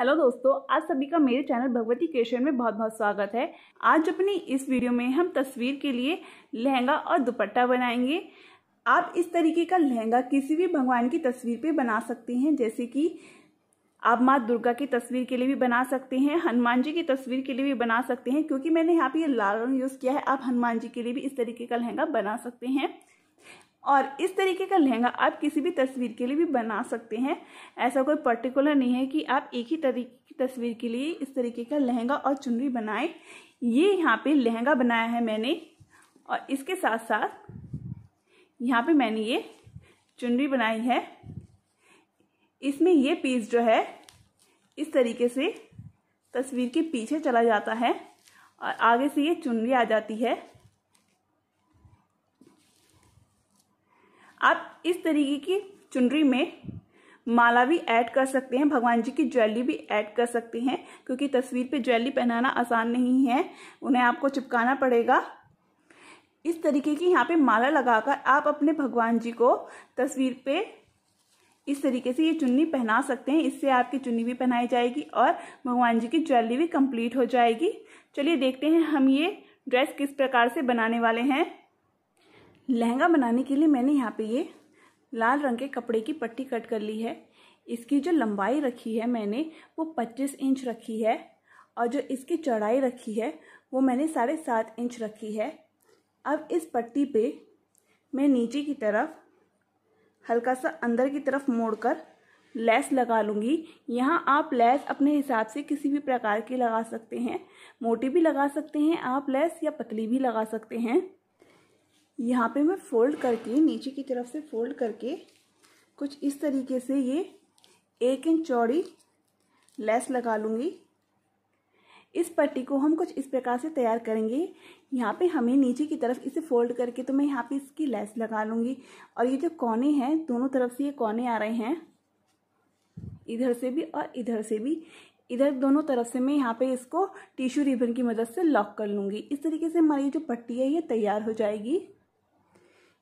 hello दोस्तों आज सभी का मेरे चैनल भगवती क्रिएशन में बहुत बहुत स्वागत है आज अपनी इस वीडियो में हम तस्वीर के लिए लहंगा और दुपट्टा बनाएंगे आप इस तरीके का लहंगा किसी भी भगवान की तस्वीर पे बना सकते हैं जैसे कि आप माँ दुर्गा की तस्वीर के लिए भी बना सकते हैं हनुमान जी की तस्वीर के लिए भी बना सकते हैं क्योंकि मैंने यहाँ पे ये लाल रंग यूज़ किया है आप हनुमान जी के लिए भी इस तरीके का लहंगा बना सकते हैं और इस तरीके का लहंगा आप किसी भी तस्वीर के लिए भी बना सकते हैं ऐसा कोई पर्टिकुलर नहीं है कि आप एक ही तरीके की तस्वीर के लिए इस तरीके का लहंगा और चुनरी बनाएं ये यहाँ पे लहंगा बनाया है मैंने और इसके साथ साथ यहाँ पे मैंने ये चुनरी बनाई है इसमें ये पीस जो है इस तरीके से तस्वीर के पीछे चला जाता है और आगे से ये चुनरी आ जाती है आप इस तरीके की चुनरी में माला भी ऐड कर सकते हैं भगवान जी की ज्वेलरी भी ऐड कर सकते हैं क्योंकि तस्वीर पे ज्वेलरी पहनाना आसान नहीं है उन्हें आपको चिपकाना पड़ेगा इस तरीके की यहाँ पे माला लगाकर आप अपने भगवान जी को तस्वीर पे इस तरीके से ये चुन्नी पहना सकते हैं इससे आपकी चुन्नी भी पहनाई जाएगी और भगवान जी की ज्वेलरी भी कंप्लीट हो जाएगी चलिए देखते हैं हम ये ड्रेस किस प्रकार से बनाने वाले हैं लहंगा बनाने के लिए मैंने यहाँ पे ये लाल रंग के कपड़े की पट्टी कट कर ली है इसकी जो लंबाई रखी है मैंने वो 25 इंच रखी है और जो इसकी चौड़ाई रखी है वो मैंने साढ़े सात इंच रखी है अब इस पट्टी पे मैं नीचे की तरफ हल्का सा अंदर की तरफ मोड़कर लेस लगा लूँगी यहाँ आप लेस अपने हिसाब से किसी भी प्रकार की लगा सकते हैं मोटी भी लगा सकते हैं आप लेस या पतली भी लगा सकते हैं यहाँ पे मैं फोल्ड करके नीचे की तरफ से फोल्ड करके कुछ इस तरीके से ये एक इंच चौड़ी लेस लगा लूँगी इस पट्टी को हम कुछ इस प्रकार से तैयार करेंगे यहाँ पे हमें नीचे की तरफ इसे फोल्ड करके तो मैं यहाँ पे इसकी लेस लगा लूँगी और ये जो कोने हैं दोनों तरफ से ये कोने आ रहे हैं इधर से भी और इधर से भी इधर दोनों तरफ से मैं यहाँ पे इसको टिश्यू रिबन की मदद से लॉक कर लूँगी इस तरीके से हमारी जो पट्टी है ये तैयार हो जाएगी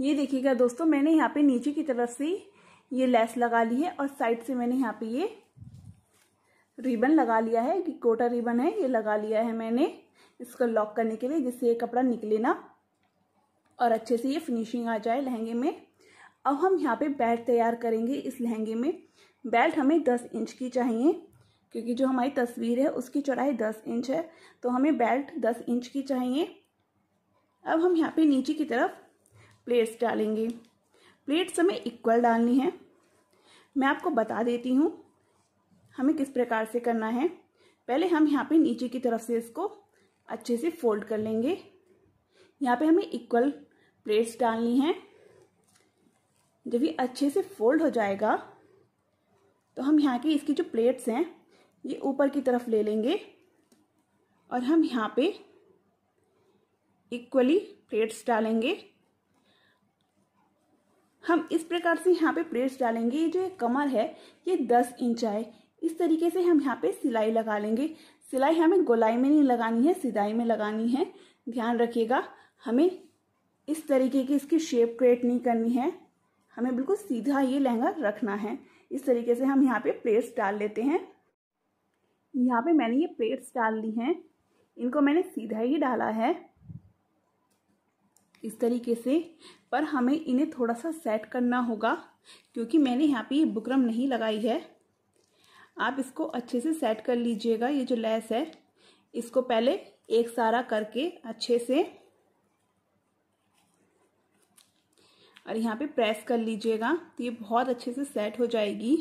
ये देखिएगा दोस्तों मैंने यहाँ पे नीचे की तरफ से ये लेस लगा ली है और साइड से मैंने यहाँ पे ये रिबन लगा लिया है गोटा रिबन है ये लगा लिया है मैंने इसको लॉक करने के लिए जिससे ये कपड़ा निकले ना और अच्छे से ये फिनिशिंग आ जाए लहंगे में अब हम यहाँ पे बेल्ट तैयार करेंगे इस लहंगे में बेल्ट हमें दस इंच की चाहिए क्योंकि जो हमारी तस्वीर है उसकी चौड़ाई दस इंच है तो हमें बेल्ट दस इंच की चाहिए अब हम यहाँ पे नीचे की तरफ प्लेट्स डालेंगे प्लेट्स हमें इक्वल डालनी है मैं आपको बता देती हूँ हमें किस प्रकार से करना है पहले हम यहाँ पे नीचे की तरफ से इसको अच्छे से फोल्ड कर लेंगे यहाँ पे हमें इक्वल प्लेट्स डालनी है जब ये अच्छे से फोल्ड हो जाएगा तो हम यहाँ की इसकी जो प्लेट्स हैं ये ऊपर की तरफ ले लेंगे और हम यहाँ पे इक्वली प्लेट्स डालेंगे हम इस प्रकार से यहाँ पे प्लेट्स डालेंगे ये जो ये कमर है ये दस इंच आए इस तरीके से हम यहाँ पे सिलाई लगा लेंगे सिलाई हमें गोलाई में नहीं लगानी है सिलाई में लगानी है ध्यान रखिएगा हमें इस तरीके की इसकी शेप क्रिएट नहीं करनी है हमें बिल्कुल सीधा ये लहंगा रखना है इस तरीके से हम यहाँ पे प्लेट्स डाल लेते हैं यहाँ पे मैंने ये प्लेट्स डाल ली हैं इनको मैंने सीधा ही डाला है इस तरीके से पर हमें इन्हें थोड़ा सा सेट करना होगा क्योंकि मैंने यहाँ पे ये बुकरम नहीं लगाई है आप इसको अच्छे से सेट कर लीजिएगा ये जो लेस है इसको पहले एक सारा करके अच्छे से और यहाँ पे प्रेस कर लीजिएगा तो ये बहुत अच्छे से सेट हो जाएगी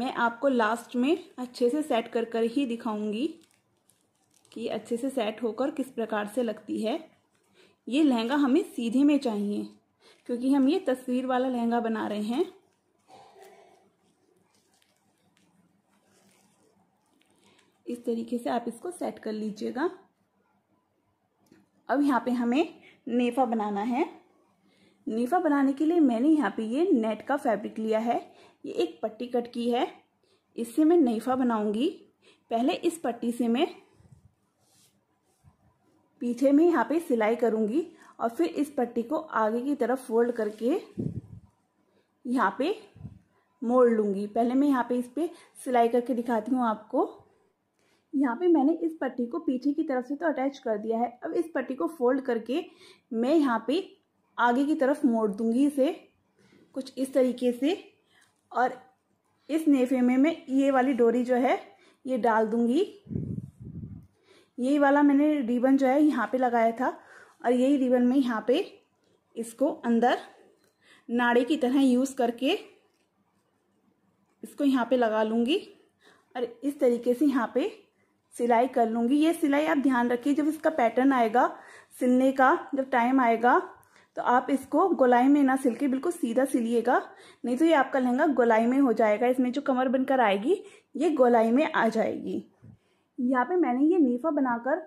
मैं आपको लास्ट में अच्छे से सेट कर कर ही दिखाऊंगी कि अच्छे से सेट होकर किस प्रकार से लगती है ये लहंगा हमें सीधे में चाहिए क्योंकि हम ये तस्वीर वाला लहंगा बना रहे हैं इस तरीके से आप इसको सेट कर लीजिएगा अब यहाँ पे हमें नेफा बनाना है नेफा बनाने के लिए मैंने यहाँ पे ये नेट का फैब्रिक लिया है ये एक पट्टी कट की है इससे मैं नेफा बनाऊंगी पहले इस पट्टी से मैं पीछे में यहाँ पे सिलाई करूँगी और फिर इस पट्टी को आगे की तरफ फोल्ड करके यहाँ पे मोड़ लूँगी पहले मैं यहाँ पे इस पर सिलाई करके दिखाती हूँ आपको यहाँ पे मैंने इस पट्टी को पीछे की तरफ से तो अटैच कर दिया है अब इस पट्टी को फोल्ड करके मैं यहाँ पे आगे की तरफ मोड़ दूंगी इसे कुछ इस तरीके से और इस नेफे में मैं ये वाली डोरी जो है ये डाल दूंगी यही वाला मैंने रिबन जो है यहाँ पे लगाया था और यही रिबन में यहाँ पे इसको अंदर नाड़े की तरह यूज़ करके इसको यहाँ पे लगा लूंगी और इस तरीके से यहाँ पे सिलाई कर लूंगी ये सिलाई आप ध्यान रखिए जब इसका पैटर्न आएगा सिलने का जब टाइम आएगा तो आप इसको गोलाई में ना सिल के बिल्कुल सीधा सिलिएगा नहीं तो ये आपका लहंगा गोलाई में हो जाएगा इसमें जो कमर बनकर आएगी ये गोलाई में आ जाएगी यहाँ पे मैंने ये नीफा बनाकर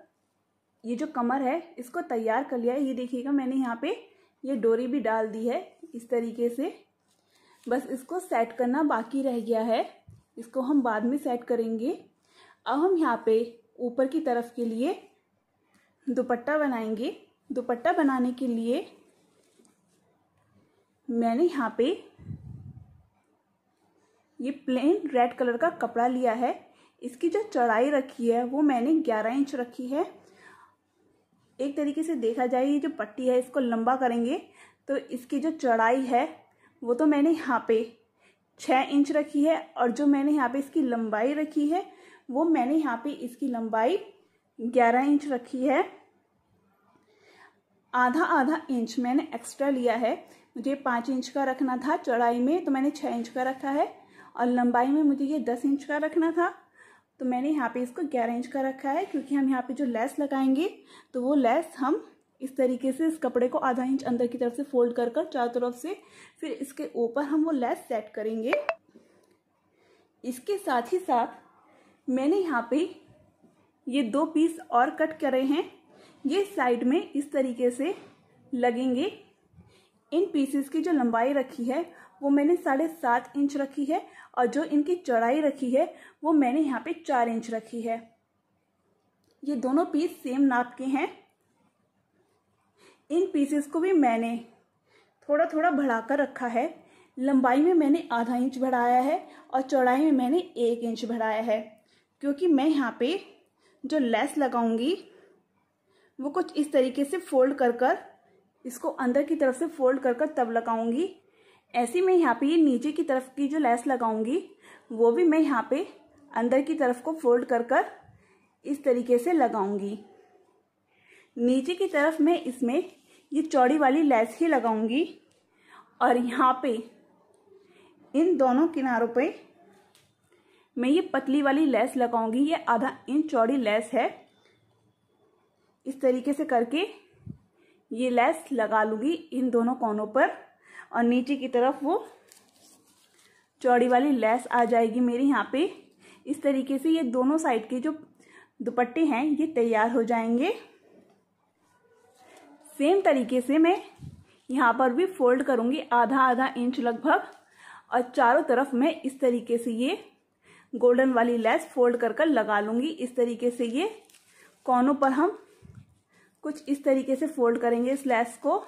ये जो कमर है इसको तैयार कर लिया है ये देखिएगा मैंने यहाँ पे ये डोरी भी डाल दी है इस तरीके से बस इसको सेट करना बाकी रह गया है इसको हम बाद में सेट करेंगे अब हम यहाँ पे ऊपर की तरफ के लिए दुपट्टा बनाएंगे दुपट्टा बनाने के लिए मैंने यहाँ पे ये प्लेन रेड कलर का कपड़ा लिया है इसकी जो चौड़ाई रखी है वो मैंने ग्यारह इंच रखी है एक तरीके से देखा जाए ये जो पट्टी है इसको लंबा करेंगे तो इसकी जो चौड़ाई है वो तो मैंने यहाँ पे छः इंच रखी है और जो मैंने यहाँ पे इसकी लंबाई रखी है वो मैंने यहाँ पे इसकी लंबाई ग्यारह इंच रखी है आधा आधा इंच मैंने एक्स्ट्रा लिया है मुझे पाँच इंच का रखना था चौड़ाई में तो मैंने छः इंच का रखा है और लंबाई में मुझे ये दस इंच का रखना था तो मैंने यहाँ पे इसको ग्यारह इंच का रखा है क्योंकि हम यहाँ पे जो लेस लगाएंगे तो वो लेस हम इस तरीके से इस कपड़े को आधा इंच अंदर की तरफ से फोल्ड कर कर चारों तरफ से फिर इसके ऊपर हम वो लेस सेट करेंगे इसके साथ ही साथ मैंने यहाँ पे ये दो पीस और कट करे हैं ये साइड में इस तरीके से लगेंगे इन पीसेस की जो लंबाई रखी है वो मैंने साढ़े सात इंच रखी है और जो इनकी चौड़ाई रखी है वो मैंने यहाँ पे चार इंच रखी है ये दोनों पीस सेम नाप के हैं इन पीसेस को भी मैंने थोड़ा थोड़ा बढ़ा कर रखा है लंबाई में मैंने आधा इंच बढ़ाया है और चौड़ाई में मैंने एक इंच बढ़ाया है क्योंकि मैं यहाँ पे जो लेस लगाऊंगी वो कुछ इस तरीके से फोल्ड कर कर इसको अंदर की तरफ से फोल्ड कर कर तब लगाऊंगी ऐसे मैं यहाँ पे ये नीचे की तरफ की जो लेस लगाऊंगी वो भी मैं यहाँ पे अंदर की तरफ को फोल्ड कर कर इस तरीके से लगाऊंगी नीचे की तरफ मैं इसमें ये चौड़ी वाली लेस ही लगाऊंगी और यहाँ पे इन दोनों किनारों पे मैं ये पतली वाली लेस लगाऊंगी ये आधा इंच चौड़ी लेस है इस तरीके से करके ये लेस लगा लूँगी इन दोनों कोनों पर और नीचे की तरफ वो चौड़ी वाली लेस आ जाएगी मेरी यहाँ पे इस तरीके से ये दोनों साइड के जो दुपट्टे हैं ये तैयार हो जाएंगे सेम तरीके से मैं यहाँ पर भी फोल्ड करूँगी आधा आधा इंच लगभग और चारों तरफ मैं इस तरीके से ये गोल्डन वाली लेस फोल्ड कर कर लगा लूँगी इस तरीके से ये कोनों पर हम कुछ इस तरीके से फोल्ड करेंगे इस लेस को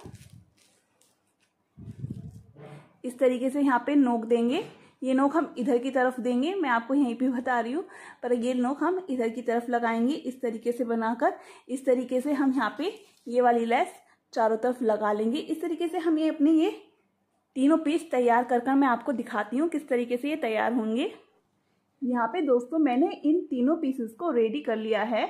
इस तरीके से यहाँ पे नोक देंगे ये नोक हम इधर की तरफ देंगे मैं आपको यहीं पे बता रही हूँ पर ये नोक हम इधर की तरफ लगाएंगे इस तरीके से बनाकर इस तरीके से हम यहाँ पे ये वाली लेस चारों तरफ लगा लेंगे इस तरीके से हम ये अपने ये तीनों पीस तैयार कर कर मैं आपको दिखाती हूँ किस तरीके से ये तैयार होंगे यहाँ पे दोस्तों मैंने इन तीनों पीसेस को रेडी कर लिया है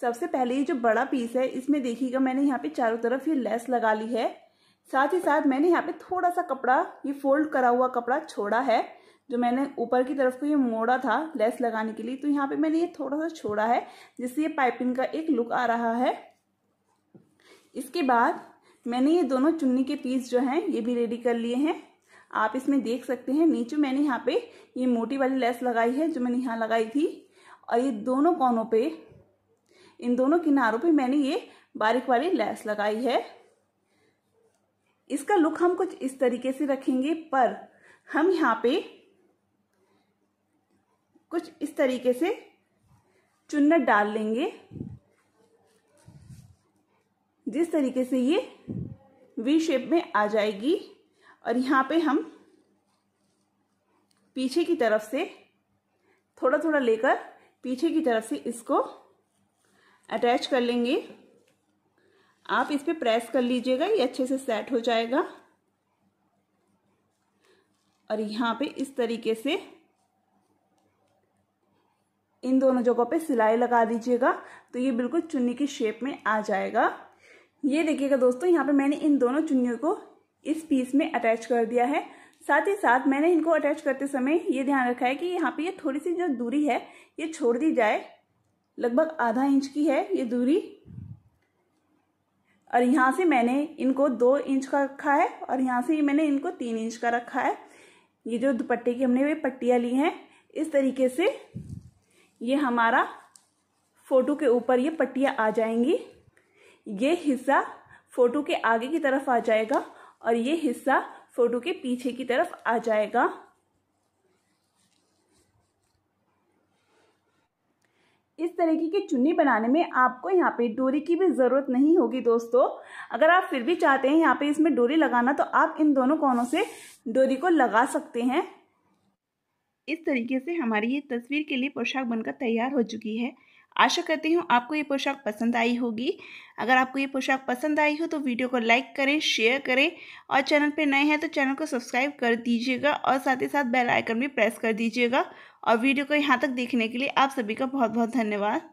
सबसे पहले ये जो बड़ा पीस है इसमें देखिएगा मैंने यहाँ पे चारों तरफ ये लेस लगा ली है साथ ही साथ मैंने यहाँ पे थोड़ा सा कपड़ा ये फोल्ड करा हुआ कपड़ा छोड़ा है जो मैंने ऊपर की तरफ को ये मोड़ा था लेस लगाने के लिए तो यहाँ पे मैंने ये थोड़ा सा छोड़ा है जिससे ये पाइपिंग का एक लुक आ रहा है इसके बाद मैंने ये दोनों चुन्नी के पीस जो हैं ये भी रेडी कर लिए हैं आप इसमें देख सकते हैं नीचे मैंने यहाँ पे ये मोटी वाली लेस लगाई है जो मैंने यहाँ लगाई थी और ये दोनों कोनों पे इन दोनों किनारों पे मैंने ये बारीक वाली लेस लगाई है इसका लुक हम कुछ इस तरीके से रखेंगे पर हम यहाँ पे कुछ इस तरीके से चुन्नट डाल लेंगे जिस तरीके से ये वी शेप में आ जाएगी और यहाँ पे हम पीछे की तरफ से थोड़ा थोड़ा लेकर पीछे की तरफ से इसको अटैच कर लेंगे आप इस पर प्रेस कर लीजिएगा ये अच्छे से सेट हो जाएगा और यहाँ पे इस तरीके से इन दोनों जगहों पे सिलाई लगा दीजिएगा तो ये बिल्कुल चुन्नी की शेप में आ जाएगा ये देखिएगा दोस्तों यहाँ पे मैंने इन दोनों चुन्नियों को इस पीस में अटैच कर दिया है साथ ही साथ मैंने इनको अटैच करते समय ये ध्यान रखा है कि यहाँ पे ये थोड़ी सी जो दूरी है ये छोड़ दी जाए लगभग आधा इंच की है ये दूरी और यहाँ से मैंने इनको दो इंच का रखा है और यहाँ से मैंने इनको तीन इंच का रखा है ये जो दुपट्टे की हमने वे पट्टियाँ ली हैं इस तरीके से ये हमारा फोटो के ऊपर ये पट्टियाँ आ जाएंगी ये हिस्सा फोटो के आगे की तरफ आ जाएगा और ये हिस्सा फोटो के पीछे की तरफ आ जाएगा तरीके की चुन्नी बनाने में आपको यहाँ पे डोरी की भी ज़रूरत नहीं होगी दोस्तों अगर आप फिर भी चाहते हैं यहाँ पे इसमें डोरी लगाना तो आप इन दोनों कोनों से डोरी को लगा सकते हैं इस तरीके से हमारी ये तस्वीर के लिए पोशाक बनकर तैयार हो चुकी है आशा करती हूँ आपको ये पोशाक पसंद आई होगी अगर आपको ये पोशाक पसंद आई हो तो वीडियो को लाइक करें शेयर करें और चैनल पर नए हैं तो चैनल को सब्सक्राइब कर दीजिएगा और साथ ही साथ बेल आइकन भी प्रेस कर दीजिएगा और वीडियो को यहाँ तक देखने के लिए आप सभी का बहुत बहुत धन्यवाद